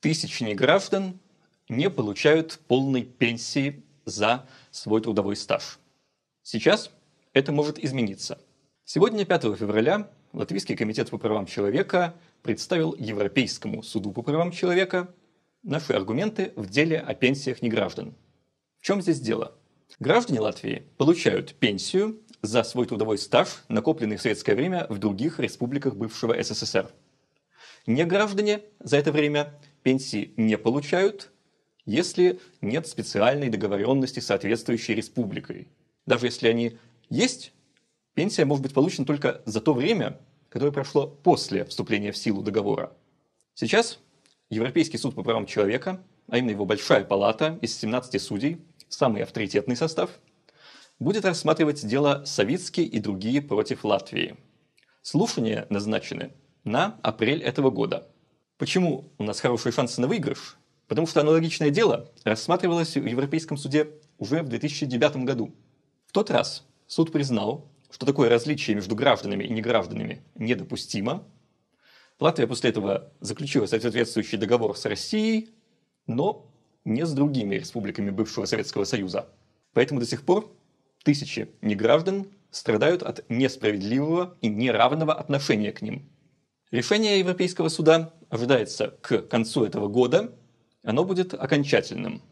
тысячи неграждан не получают полной пенсии за свой трудовой стаж. Сейчас это может измениться. Сегодня, 5 февраля, Латвийский комитет по правам человека представил Европейскому суду по правам человека наши аргументы в деле о пенсиях неграждан. В чем здесь дело? Граждане Латвии получают пенсию за свой трудовой стаж, накопленный в советское время в других республиках бывшего СССР. Неграждане за это время пенсии не получают, если нет специальной договоренности с соответствующей республикой. Даже если они есть, пенсия может быть получена только за то время, которое прошло после вступления в силу договора. Сейчас Европейский суд по правам человека, а именно его большая палата из 17 судей, самый авторитетный состав, будет рассматривать дело Савицкий и другие против Латвии. Слушания назначены на апрель этого года – Почему у нас хорошие шансы на выигрыш? Потому что аналогичное дело рассматривалось в Европейском суде уже в 2009 году. В тот раз суд признал, что такое различие между гражданами и негражданами недопустимо. Латвия после этого заключила соответствующий договор с Россией, но не с другими республиками бывшего Советского Союза. Поэтому до сих пор тысячи неграждан страдают от несправедливого и неравного отношения к ним – Решение Европейского суда ожидается к концу этого года. Оно будет окончательным.